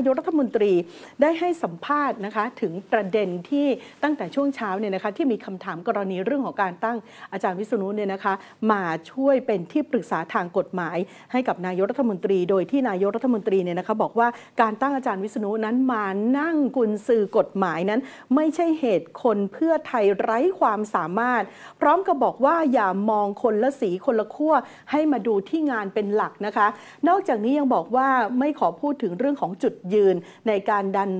ายกรัฐมนตรีได้ให้สัมภาษณ์นะคะถึงประเด็นที่ตั้งแต่ช่วงเช้าเนี่ยนะคะที่มีคำถามกรณีเรื่องของการตั้งอาจารย์วิษณุเนี่ยนะคะ มาช่วยเป็นที่ปรึกษาทางกฎหมาย ให้กับนายกรัฐมนตรีโดยที่นายกรัฐมนตรีเนี่ยนะคะบอกว่าการตั้งอาจารย์วิษณุนั้น มานั่งกุญสือกฎหมายนั้น ไม่ใช่เหตุคนเพื่อไทยไร้ความสามารถ พร้อมกับบอกว่าอย่ามองคนละสีคนละขั้วให้มาดูที่งานเป็นหลักนะคะ นอกจากนี้ยังบอกว่าไม่ขอพูดถึงเรื่องของจุดยืนในการดัน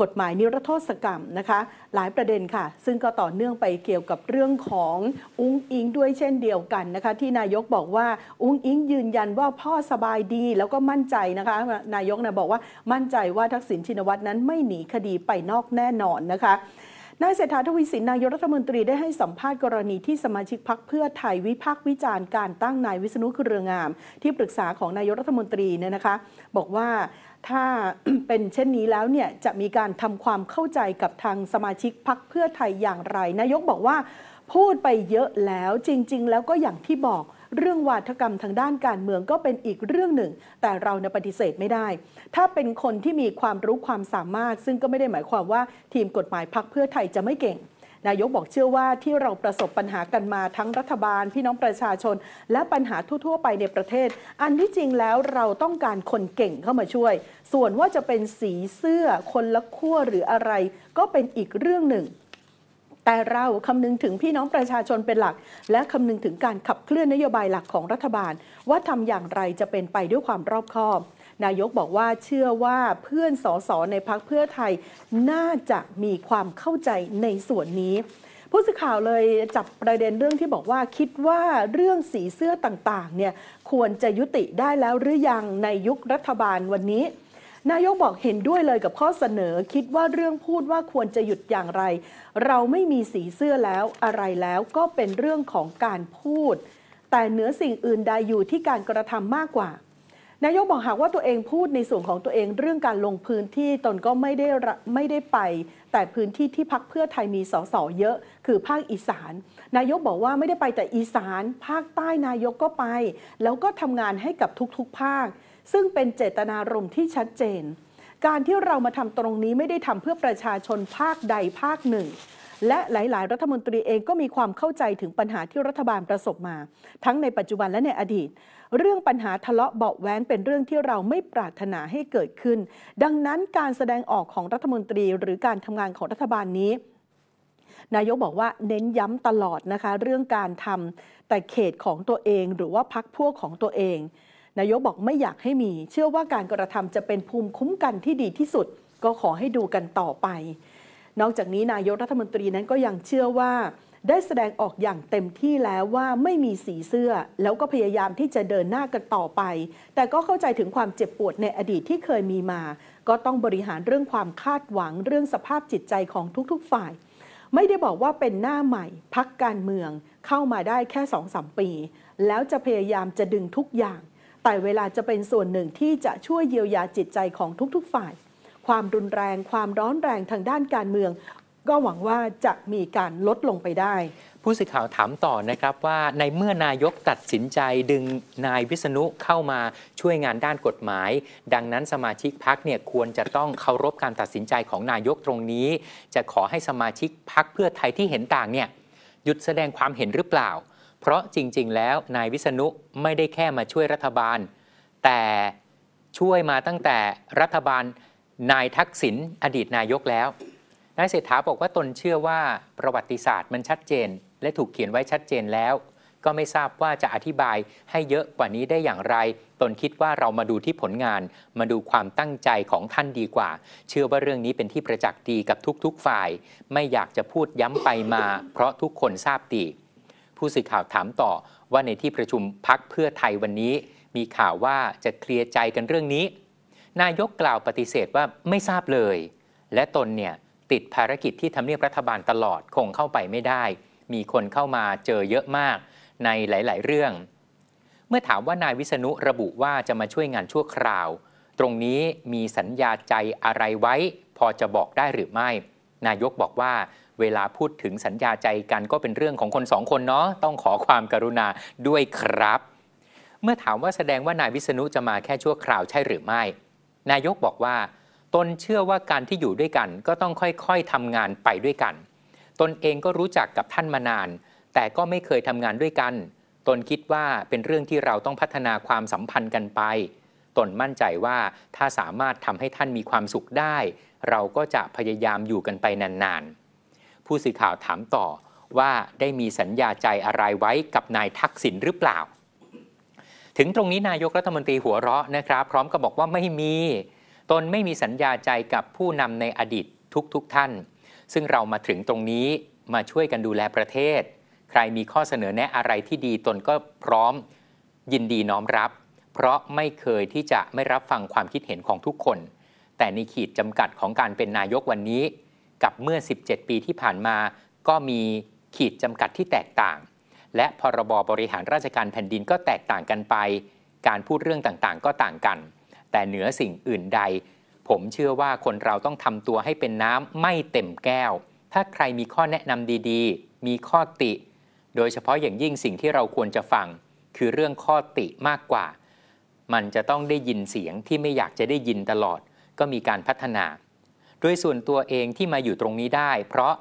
กฎหมายนิรโทษกรรมนะคะหลายประเด็นค่ะ ซึ่งก็ต่อเนื่องไปเกี่ยวกับเรื่องของอุ้งอิงด้วยเช่นเดียวกันนะคะที่นายกบอกว่าอุ้งอิงยืนยันว่าพ่อสบายดีแล้วก็มั่นใจนะคะนายกนะบอกว่ามั่นใจว่าทักษิณชินวัตรนั้นไม่หนีคดีไปนอกแน่นอนนะคะนายเศรษฐาทวีสินนายกรัฐมนตรีได้ให้สัมภาษณ์กรณีที่สมาชิกพักเพื่อไทยวิพากษ์วิจารณ์การตั้งนายวิษณุเครืองาม ที่ปรึกษาของนายกรัฐมนตรีเนี่ยนะคะบอกว่าถ้าเป็นเช่นนี้แล้วเนี่ยจะมีการทำความเข้าใจกับทางสมาชิกพักเพื่อไทยอย่างไรนายกบอกว่าพูดไปเยอะแล้วจริงๆ แล้วก็อย่างที่บอกเรื่องวาทกรรมทางด้านการเมืองก็เป็นอีกเรื่องหนึ่ง แต่เราปฏิเสธไม่ได้ ถ้าเป็นคนที่มีความรู้ความสามารถ ซึ่งก็ไม่ได้หมายความว่าทีมกฎหมายพักเพื่อไทยจะไม่เก่งนายกบอกเชื่อว่าที่เราประสบปัญหากันมาทั้งรัฐบาลพี่น้องประชาชน และปัญหาทั่วๆไปในประเทศ อันที่จริงแล้วเราต้องการคนเก่งเข้ามาช่วย ส่วนว่าจะเป็นสีเสื้อ คนละขั้วหรืออะไร ก็เป็นอีกเรื่องหนึ่งแต่เราคำนึงถึงพี่น้องประชาชนเป็นหลัก และคำนึงถึงการขับเคลื่อนนโยบายหลักของรัฐบาล ว่าทำอย่างไรจะเป็นไปด้วยความรอบคอบ นายกบอกว่าเชื่อว่าเพื่อนสสในพักเพื่อไทย น่าจะมีความเข้าใจในส่วนนี้ ผู้สื่อข่าวเลยจับประเด็นเรื่องที่บอกว่าคิดว่าเรื่องสีเสื้อต่างๆเนี่ยควรจะยุติได้แล้วหรือยังในยุครัฐบาลวันนี้นายกบอกเห็นด้วยเลยกับข้อเสนอคิดว่าเรื่องพูดว่าควรจะหยุดอย่างไร เราไม่มีสีเสื้อแล้วอะไรแล้วก็เป็นเรื่องของการพูด แต่เหนือสิ่งอื่นใดอยู่ที่การกระทำมากกว่า นายกบอกหากว่าตัวเองพูดในส่วนของตัวเองเรื่องการลงพื้นที่ตนก็ไม่ได้ไม่ได้ไปแต่พื้นที่ที่พักเพื่อไทยมีสสเยอะ คือภาคอีสาน นายกบอกว่าไม่ได้ไปแต่อีสาน ภาคใต้นายกก็ไป แล้วก็ทำงานให้กับทุกๆภาคซึ่งเป็นเจตนารมณ์ที่ชัดเจน การที่เรามาทำตรงนี้ไม่ได้ทำเพื่อประชาชนภาคใดภาคหนึ่ง และหลายๆรัฐมนตรีเองก็มีความเข้าใจถึงปัญหาที่รัฐบาลประสบมา ทั้งในปัจจุบันและในอดีต เรื่องปัญหาทะเลาะเบาแว้งเป็นเรื่องที่เราไม่ปรารถนาให้เกิดขึ้น ดังนั้นการแสดงออกของรัฐมนตรี หรือการทำงานของรัฐบาลนี้ นายกบอกว่าเน้นย้ำตลอดนะคะ เรื่องการทำแต่เขตของตัวเอง หรือว่าพักพวกของตัวเองนายกบอกไม่อยากให้มี เชื่อว่าการกระทำจะเป็นภูมิคุ้มกันที่ดีที่สุด ก็ขอให้ดูกันต่อไป นอกจากนี้นายกรัฐมนตรีนั้นก็ยังเชื่อว่า ได้แสดงออกอย่างเต็มที่แล้วว่าไม่มีสีเสื้อ แล้วก็พยายามที่จะเดินหน้ากันต่อไป แต่ก็เข้าใจถึงความเจ็บปวดในอดีตที่เคยมีมา ก็ต้องบริหารเรื่องความคาดหวังเรื่องสภาพจิตใจของทุกๆฝ่าย ไม่ได้บอกว่าเป็นหน้าใหม่พักการเมือง เข้ามาได้แค่สองสามปี แล้วจะพยายามจะดึงทุกอย่างแต่เวลาจะเป็นส่วนหนึ่งที่จะช่วยเยียวยาจิตใจของทุกๆ ฝ่าย ความรุนแรงความร้อนแรงทางด้านการเมือง ก็หวังว่าจะมีการลดลงไปได้ ผู้สื่อข่าวถามต่อนะครับว่า ในเมื่อนายกตัดสินใจดึงนายวิษณุเข้ามาช่วยงานด้านกฎหมาย ดังนั้นสมาชิกพักเนี่ยควรจะต้องเคารพการตัดสินใจของนายกตรงนี้ จะขอให้สมาชิกพักเพื่อไทยที่เห็นต่างเนี่ยหยุดแสดงความเห็นหรือเปล่าเพราะจริงๆ แล้วนายวิษณุไม่ได้แค่มาช่วยรัฐบาล แต่ช่วยมาตั้งแต่รัฐบาลนายทักษิณอดีตนายกแล้วนายเศรษฐาบอกว่าตนเชื่อว่าประวัติศาสตร์มันชัดเจน และถูกเขียนไว้ชัดเจนแล้ว ก็ไม่ทราบว่าจะอธิบายให้เยอะกว่านี้ได้อย่างไร ตนคิดว่าเรามาดูที่ผลงานมาดูความตั้งใจของท่านดีกว่า เชื่อว่าเรื่องนี้เป็นที่ประจักษ์ดีกับทุกๆฝ่าย ไม่อยากจะพูดย้ำไปมา เพราะทุกคนทราบดีผู้สื่อข่าวถามต่อว่าในที่ประชุมพักเพื่อไทยวันนี้ มีข่าวว่าจะเคลียร์ใจกันเรื่องนี้ นายกกล่าวปฏิเสธว่าไม่ทราบเลย และตนเนี่ยติดภารกิจที่ทำเนียบรัฐบาลตลอดคงเข้าไปไม่ได้ มีคนเข้ามาเจอเยอะมาก ในหลาย ๆ เรื่อง เมื่อถามว่านายวิษณุระบุว่าจะมาช่วยงานชั่วคราว ตรงนี้มีสัญญาใจอะไรไว้ พอจะบอกได้หรือไม่ นายกบอกว่าเวลาพูดถึงสัญญาใจกันก็เป็นเรื่องของคนสองคนเนาะต้องขอความกรุณาด้วยครับ เมื่อถามว่าแสดงว่านายวิษณุจะมาแค่ชั่วคราวใช่หรือไม่ นายกบอกว่าตนเชื่อว่าการที่อยู่ด้วยกันก็ต้องค่อยๆทำงานไปด้วยกัน ตนเองก็รู้จักกับท่านมานาน แต่ก็ไม่เคยทำงานด้วยกัน ตนคิดว่าเป็นเรื่องที่เราต้องพัฒนาความสัมพันธ์กันไป ตนมั่นใจว่าถ้าสามารถทำให้ท่านมีความสุขได้ เราก็จะพยายามอยู่กันไปนานๆผู้สื่อข่าวถามต่อว่าได้มีสัญญาใจอะไรไว้กับนายทักษิณหรือเปล่า ถึงตรงนี้นายกรัฐมนตรีหัวเราะนะครับ พร้อมกับบอกว่าไม่มี ตนไม่มีสัญญาใจกับผู้นำในอดีตทุกๆทท่าน ซึ่งเรามาถึงตรงนี้มาช่วยกันดูแลประเทศ ใครมีข้อเสนอแนะอะไรที่ดีตนก็พร้อมยินดีน้อมรับ เพราะไม่เคยที่จะไม่รับฟังความคิดเห็นของทุกคน แต่ในขีดจำกัดของการเป็นนายกวันนี้กับเมื่อ 17 ปีที่ผ่านมาก็มีขีดจำกัดที่แตกต่าง และพรบบริหารราชการแผ่นดินก็แตกต่างกันไป การพูดเรื่องต่าง ๆ ก็ต่างกัน แต่เหนือสิ่งอื่นใด ผมเชื่อว่าคนเราต้องทำตัวให้เป็นน้ำไม่เต็มแก้ว ถ้าใครมีข้อแนะนำดี ๆ มีข้อติ โดยเฉพาะอย่างยิ่งสิ่งที่เราควรจะฟังคือเรื่องข้อติมากกว่า มันจะต้องได้ยินเสียงที่ไม่อยากจะได้ยินตลอด ก็มีการพัฒนาดยส่วนตัวเองที่มาอยู่ตรงนี้ได้ เพราะ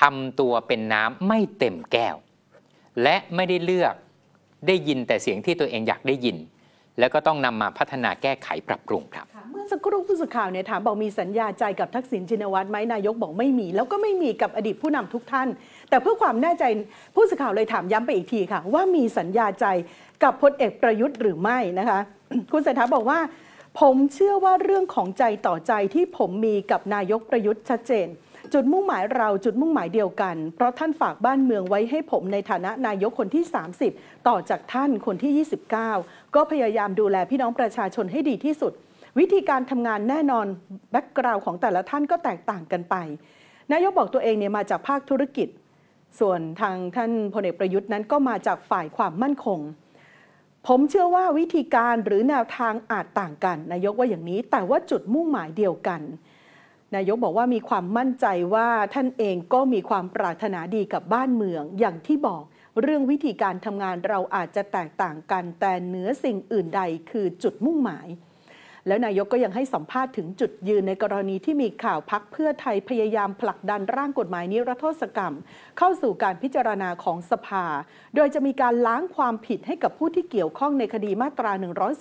ทำตัวเป็นน้ำไม่เต็มแก้ว และไม่ได้เลือกได้ยินแต่เสียงที่ตัวเองอยากได้ยิน แล้วก็ต้องนำมาพัฒนาแก้ไขปรับปรุงครับเมื่อสักครู่ผู้สื่อข่าวเนี่ยถามบอกมีสัญญาใจกับทักษิณชินวัตรไหมนายกบอกไม่มี แล้วก็ไม่มีกับอดีตผู้นำทุกท่าน แต่เพื่อความแน่ใจผู้สื่อข่าวเลยถามย้ำไปอีกทีค่ะว่ามีสัญญาใจกับพลเอกประยุทธ์หรือไม่นะคะคุณเศรษฐาบอกว่าผมเชื่อว่าเรื่องของใจต่อใจที่ผมมีกับนายกประยุทธ์ชัดเจน จุดมุ่งหมายเราจุดมุ่งหมายเดียวกัน เพราะท่านฝากบ้านเมืองไว้ให้ผมในฐานะนายกคนที่ 30 ต่อจากท่านคนที่ 29 ก็พยายามดูแลพี่น้องประชาชนให้ดีที่สุด วิธีการทำงานแน่นอนแบ็กกราวของแต่ละท่านก็แตกต่างกันไปนายกบอกตัวเองเนี่ยมาจากภาคธุรกิจ ส่วนทางท่านพลเอกประยุทธ์นั้นก็มาจากฝ่ายความมั่นคงผมเชื่อว่าวิธีการหรือแนวทางอาจต่างกัน นายกว่าอย่างนี้แต่ว่าจุดมุ่งหมายเดียวกัน นายกบอกว่ามีความมั่นใจว่าท่านเองก็มีความปรารถนาดีกับบ้านเมือง อย่างที่บอกเรื่องวิธีการทำงานเราอาจจะแตกต่างกัน แต่เหนือสิ่งอื่นใดคือจุดมุ่งหมายแล้วนายกก็ยังให้สัมภาษณ์ถึงจุดยืนในกรณีที่มีข่าวพักเพื่อไทยพยายามผลักดันร่างกฎหมายนิรโทษกรรม เข้าสู่การพิจารณาของสภา โดยจะมีการล้างความผิดให้กับผู้ที่เกี่ยวข้องในคดีมาตรา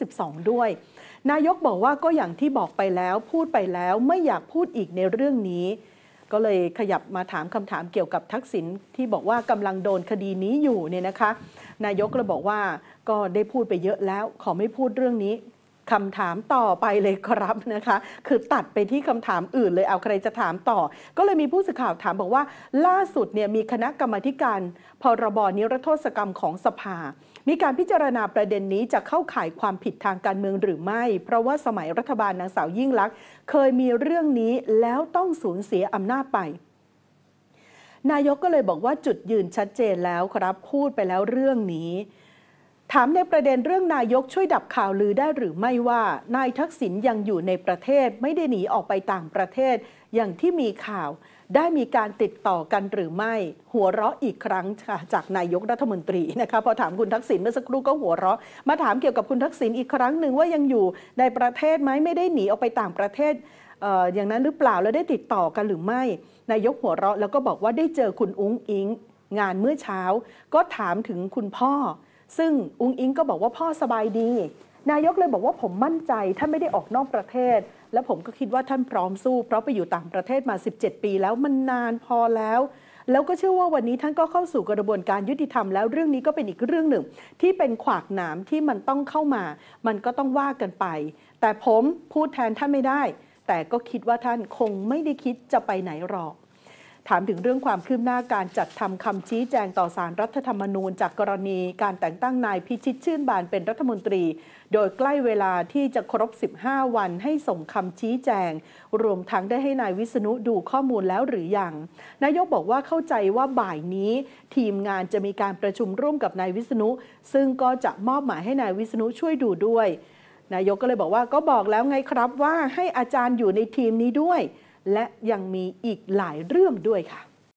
112 ด้วย นายกบอกว่าก็อย่างที่บอกไปแล้วพูดไปแล้วไม่อยากพูดอีกในเรื่องนี้ ก็เลยขยับมาถามคำถามเกี่ยวกับทักษิณที่บอกว่ากำลังโดนคดีนี้อยู่เนี่ยนะคะ นายกเลยบอกว่าก็ได้พูดไปเยอะแล้วขอไม่พูดเรื่องนี้คำถามต่อไปเลยครับนะคะ คือตัดไปที่คำถามอื่นเลยเอาใครจะถามต่อ ก็เลยมีผู้สื่อข่าวถามบอกว่า ล่าสุดเนี่ยมีคณะกรรมการพรบนิรโทษกรรมของสภา มีการพิจารณาประเด็นนี้จะเข้าข่ายความผิดทางการเมืองหรือไม่ เพราะว่าสมัยรัฐบาลนางสาวยิ่งลักษณ์เคยมีเรื่องนี้แล้วต้องสูญเสียอำนาจไป นายกก็เลยบอกว่าจุดยืนชัดเจนแล้วครับ พูดไปแล้วเรื่องนี้ถามในประเด็นเรื่องนายกช่วยดับข่าวลือได้หรือไม่ว่านายทักษิณยังอยู่ในประเทศไม่ได้หนีออกไปต่างประเทศ อย่างที่มีข่าวได้มีการติดต่อกันหรือไม่ หัวเราะอีกครั้งค่ะจากนายกรัฐมนตรีนะคะพอถามคุณทักษิณเมื่อสักครู่ก็หัวเราะ มาถามเกี่ยวกับคุณทักษิณอีกครั้งหนึ่งว่ายังอยู่ในประเทศไหมไม่ได้หนีออกไปต่างประเทศอย่างนั้นหรือเปล่าแล้วได้ติดต่อกันหรือไม่ นายกหัวเราะแล้วก็บอกว่าได้เจอคุณอุ้งอิงงานเมื่อเช้า ก็ถามถึงคุณพ่อซึ่ง อุงอิงก็บอกว่าพ่อสบายดี นายกเลยบอกว่าผมมั่นใจท่านไม่ได้ออกนอกประเทศ และผมก็คิดว่าท่านพร้อมสู้เพราะไปอยู่ต่างประเทศมา 17 ปีแล้วมันนานพอแล้ว แล้วก็เชื่อว่าวันนี้ท่านก็เข้าสู่กระบวนการยุติธรรมแล้วเรื่องนี้ก็เป็นอีกเรื่องหนึ่งที่เป็นขวากหนามที่มันต้องเข้ามา มันก็ต้องว่ากันไป แต่ผมพูดแทนท่านไม่ได้ แต่ก็คิดว่าท่านคงไม่ได้คิดจะไปไหนหรอกถามถึงเรื่องความคืบหน้าการจัดทำคำชี้แจงต่อสารรัฐธรรมนูญจากกรณีการแต่งตั้งนายพิชิตชื่นบานเป็นรัฐมนตรี โดยใกล้เวลาที่จะครบ 15 วันให้ส่งคำชี้แจง รวมทั้งได้ให้นายวิษณุดูข้อมูลแล้วหรือยังนายกบอกว่าเข้าใจว่าบ่ายนี้ ทีมงานจะมีการประชุมร่วมกับนายวิษณุ ซึ่งก็จะมอบหมายให้นายวิษณุช่วยดูด้วย นายกก็เลยบอกว่าก็บอกแล้วไงครับว่าให้อาจารย์อยู่ในทีมนี้ด้วยและยังมีอีกหลายเรื่องด้วยค่ะ